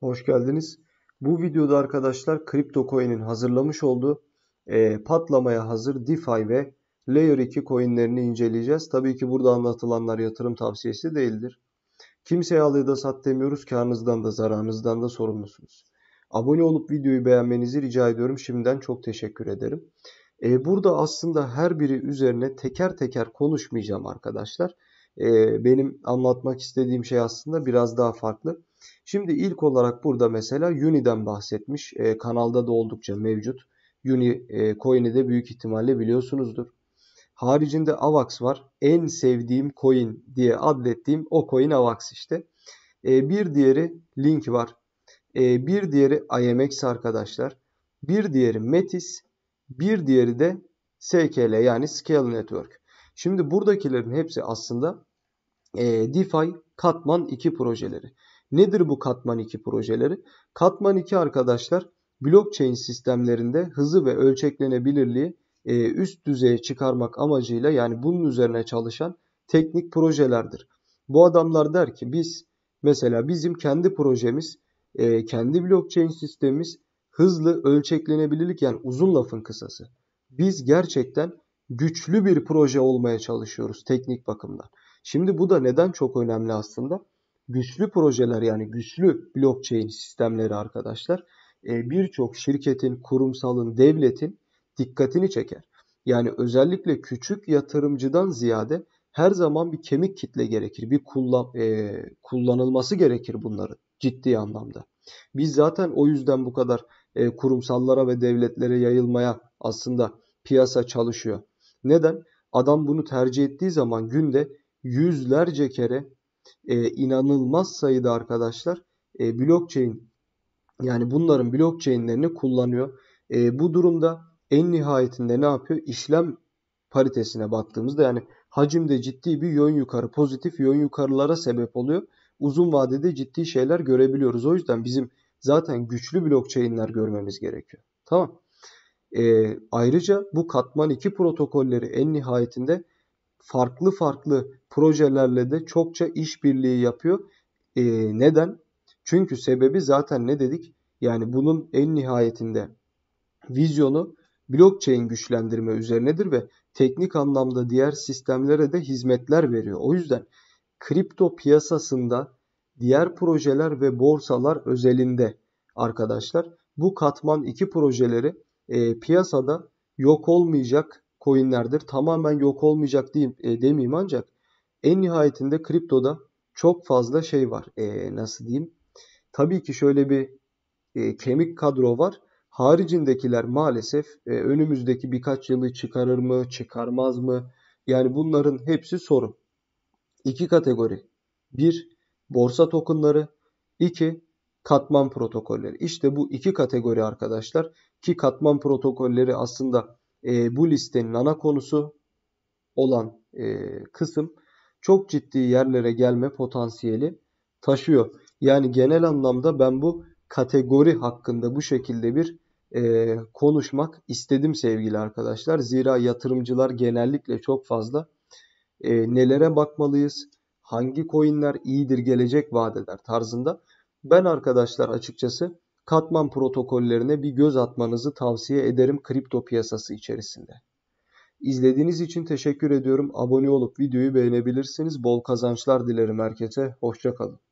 Hoş geldiniz. Bu videoda arkadaşlar CryptoCoin'in hazırlamış olduğu e, patlamaya hazır DeFi ve Layer 2 coinlerini inceleyeceğiz. Tabii ki burada anlatılanlar yatırım tavsiyesi değildir. Kimseye al ya da sat demiyoruz. Karnınızdan da zararınızdan da sorumlusunuz. Abone olup videoyu beğenmenizi rica ediyorum. Şimdiden çok teşekkür ederim. E, burada aslında her biri üzerine teker teker konuşmayacağım arkadaşlar. E, benim anlatmak istediğim şey aslında biraz daha farklı. Şimdi ilk olarak burada mesela Uni'den bahsetmiş. E, kanalda da oldukça mevcut. Uni e, coin'i de büyük ihtimalle biliyorsunuzdur. Haricinde AVAX var. En sevdiğim coin diye adlettiğim o coin AVAX işte. E, bir diğeri Link var. E, bir diğeri IMX arkadaşlar. Bir diğeri Metis. Bir diğeri de SKL yani Scale Network. Şimdi buradakilerin hepsi aslında e, DeFi Katman 2 projeleri. Nedir bu katman 2 projeleri? Katman 2 arkadaşlar blockchain sistemlerinde hızı ve ölçeklenebilirliği e, üst düzeye çıkarmak amacıyla yani bunun üzerine çalışan teknik projelerdir. Bu adamlar der ki biz mesela bizim kendi projemiz, e, kendi blockchain sistemimiz hızlı ölçeklenebilirlik yani uzun lafın kısası. Biz gerçekten güçlü bir proje olmaya çalışıyoruz teknik bakımdan. Şimdi bu da neden çok önemli aslında? güçlü projeler yani güçlü blockchain sistemleri arkadaşlar e, birçok şirketin, kurumsalın, devletin dikkatini çeker. Yani özellikle küçük yatırımcıdan ziyade her zaman bir kemik kitle gerekir. Bir kullan, e, kullanılması gerekir bunları ciddi anlamda. Biz zaten o yüzden bu kadar e, kurumsallara ve devletlere yayılmaya aslında piyasa çalışıyor. Neden? Adam bunu tercih ettiği zaman günde yüzlerce kere e, inanılmaz sayıda arkadaşlar e, blockchain yani bunların blockchainlerini kullanıyor. E, bu durumda en nihayetinde ne yapıyor? İşlem paritesine baktığımızda yani hacimde ciddi bir yön yukarı, pozitif yön yukarılara sebep oluyor. Uzun vadede ciddi şeyler görebiliyoruz. O yüzden bizim zaten güçlü blockchain'ler görmemiz gerekiyor. Tamam. E, ayrıca bu katman 2 protokolleri en nihayetinde farklı farklı projelerle de çokça işbirliği yapıyor. E, neden? Çünkü sebebi zaten ne dedik? Yani bunun en nihayetinde vizyonu blockchain güçlendirme üzerinedir ve teknik anlamda diğer sistemlere de hizmetler veriyor. O yüzden kripto piyasasında diğer projeler ve borsalar özelinde arkadaşlar bu katman iki projeleri e, piyasada yok olmayacak coinlerdir. Tamamen yok olmayacak değil, e, demeyeyim ancak en nihayetinde kriptoda çok fazla şey var. E, nasıl diyeyim? Tabii ki şöyle bir e, kemik kadro var. Haricindekiler maalesef e, önümüzdeki birkaç yılı çıkarır mı, çıkarmaz mı? Yani bunların hepsi sorun. İki kategori. Bir, borsa tokenları. iki katman protokolleri. İşte bu iki kategori arkadaşlar ki katman protokolleri aslında e, bu listenin ana konusu olan e, kısım çok ciddi yerlere gelme potansiyeli taşıyor. Yani genel anlamda ben bu kategori hakkında bu şekilde bir e, konuşmak istedim sevgili arkadaşlar. Zira yatırımcılar genellikle çok fazla e, nelere bakmalıyız, hangi coinler iyidir gelecek vadeler tarzında. Ben arkadaşlar açıkçası katman protokollerine bir göz atmanızı tavsiye ederim kripto piyasası içerisinde. İzlediğiniz için teşekkür ediyorum. Abone olup videoyu beğenebilirsiniz. Bol kazançlar dilerim herkese. Hoşçakalın.